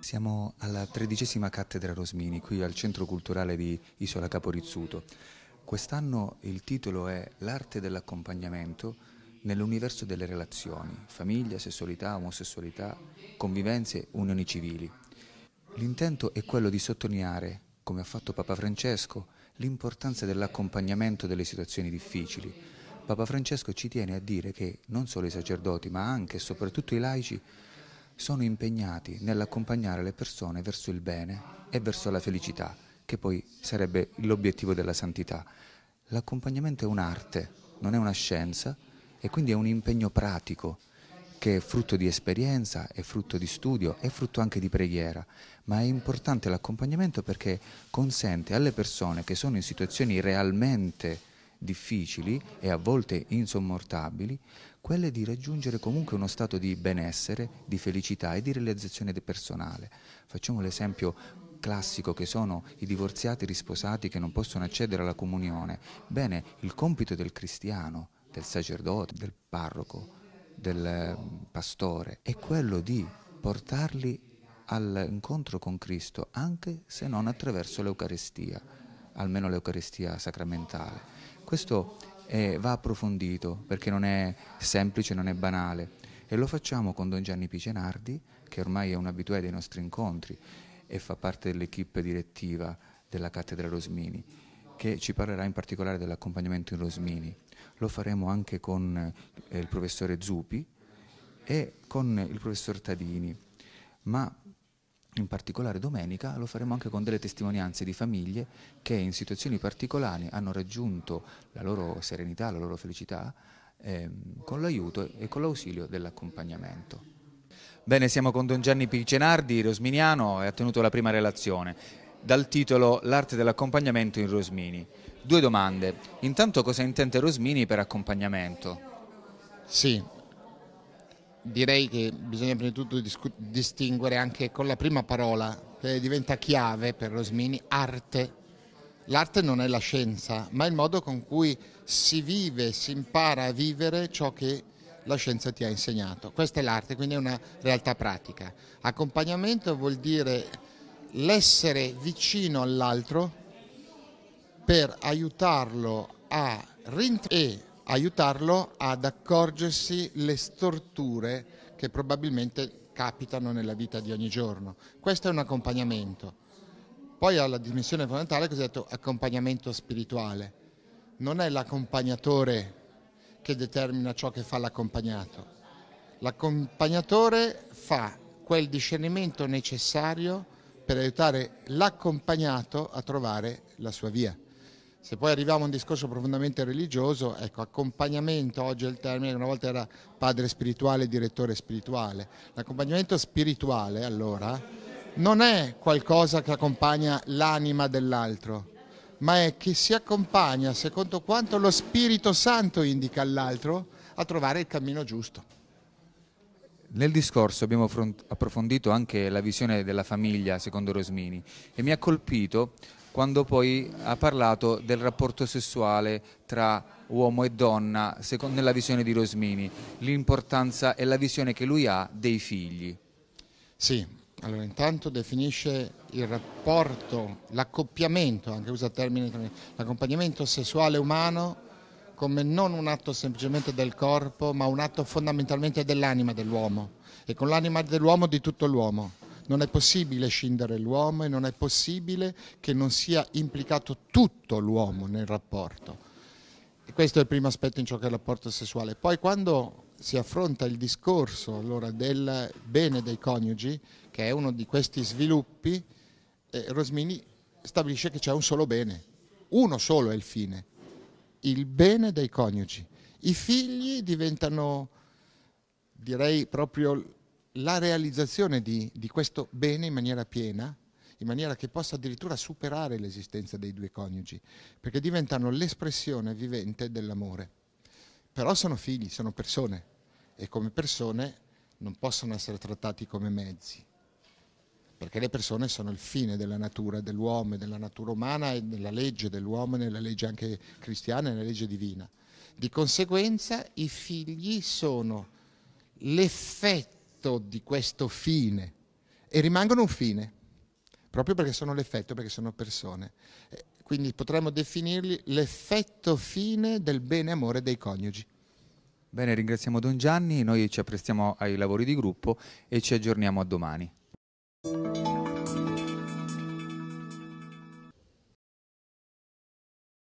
Siamo alla tredicesima cattedra Rosmini qui al Centro Culturale di Isola Caporizzuto. Quest'anno il titolo è L'arte dell'accompagnamento nell'universo delle relazioni, famiglia, sessualità, omosessualità, convivenze, unioni civili. L'intento è quello di sottolineare, come ha fatto Papa Francesco, l'importanza dell'accompagnamento delle situazioni difficili, Papa Francesco ci tiene a dire che non solo i sacerdoti, ma anche e soprattutto i laici sono impegnati nell'accompagnare le persone verso il bene e verso la felicità, che poi sarebbe l'obiettivo della santità. L'accompagnamento è un'arte, non è una scienza e quindi è un impegno pratico che è frutto di esperienza, è frutto di studio, è frutto anche di preghiera, ma è importante l'accompagnamento perché consente alle persone che sono in situazioni realmente difficili e a volte insommortabili, quelle di raggiungere comunque uno stato di benessere, di felicità e di realizzazione personale. Facciamo l'esempio classico che sono i divorziati risposati che non possono accedere alla comunione. Bene, il compito del cristiano, del sacerdote, del parroco, del ehm, pastore è quello di portarli all'incontro con Cristo, anche se non attraverso l'Eucarestia almeno l'Eucaristia sacramentale. Questo è, va approfondito perché non è semplice, non è banale e lo facciamo con Don Gianni Picenardi che ormai è un abitué dei nostri incontri e fa parte dell'equipe direttiva della cattedra Rosmini che ci parlerà in particolare dell'accompagnamento in Rosmini. Lo faremo anche con eh, il professore Zupi e con il professor Tadini, ma in particolare domenica, lo faremo anche con delle testimonianze di famiglie che in situazioni particolari hanno raggiunto la loro serenità, la loro felicità eh, con l'aiuto e con l'ausilio dell'accompagnamento. Bene, siamo con Don Gianni Picenardi, rosminiano, e ha tenuto la prima relazione dal titolo L'arte dell'accompagnamento in Rosmini. Due domande. Intanto cosa intende Rosmini per accompagnamento? Sì, direi che bisogna prima di tutto distinguere anche con la prima parola, che diventa chiave per Rosmini, arte. L'arte non è la scienza, ma è il modo con cui si vive, si impara a vivere ciò che la scienza ti ha insegnato. Questa è l'arte, quindi è una realtà pratica. Accompagnamento vuol dire l'essere vicino all'altro per aiutarlo a rintracciare aiutarlo ad accorgersi le storture che probabilmente capitano nella vita di ogni giorno. Questo è un accompagnamento. Poi alla dimensione fondamentale, cosiddetto accompagnamento spirituale. Non è l'accompagnatore che determina ciò che fa l'accompagnato. L'accompagnatore fa quel discernimento necessario per aiutare l'accompagnato a trovare la sua via. Se poi arriviamo a un discorso profondamente religioso, ecco, accompagnamento oggi è il termine che una volta era padre spirituale, direttore spirituale. L'accompagnamento spirituale, allora, non è qualcosa che accompagna l'anima dell'altro, ma è che si accompagna secondo quanto lo Spirito Santo indica all'altro a trovare il cammino giusto. Nel discorso abbiamo approfondito anche la visione della famiglia, secondo Rosmini, e mi ha colpito quando poi ha parlato del rapporto sessuale tra uomo e donna, nella visione di Rosmini, l'importanza e la visione che lui ha dei figli. Sì, allora intanto definisce il rapporto, l'accoppiamento, anche usa il termine, l'accompagnamento sessuale umano come non un atto semplicemente del corpo, ma un atto fondamentalmente dell'anima dell'uomo e con l'anima dell'uomo di tutto l'uomo. Non è possibile scindere l'uomo e non è possibile che non sia implicato tutto l'uomo nel rapporto. E questo è il primo aspetto in ciò che è il rapporto sessuale. Poi quando si affronta il discorso allora, del bene dei coniugi, che è uno di questi sviluppi, eh, Rosmini stabilisce che c'è un solo bene, uno solo è il fine, il bene dei coniugi. I figli diventano, direi, proprio la realizzazione di, di questo bene in maniera piena, in maniera che possa addirittura superare l'esistenza dei due coniugi, perché diventano l'espressione vivente dell'amore. Però sono figli, sono persone e come persone non possono essere trattati come mezzi perché le persone sono il fine della natura, dell'uomo, della natura umana e della legge dell'uomo, nella legge anche cristiana e nella legge divina. Di conseguenza i figli sono l'effetto di questo fine e rimangono un fine, proprio perché sono l'effetto, perché sono persone. Eh, quindi potremmo definirli l'effetto fine del bene amore dei coniugi. Bene, ringraziamo Don Gianni, noi ci apprestiamo ai lavori di gruppo e ci aggiorniamo a domani. Thank you.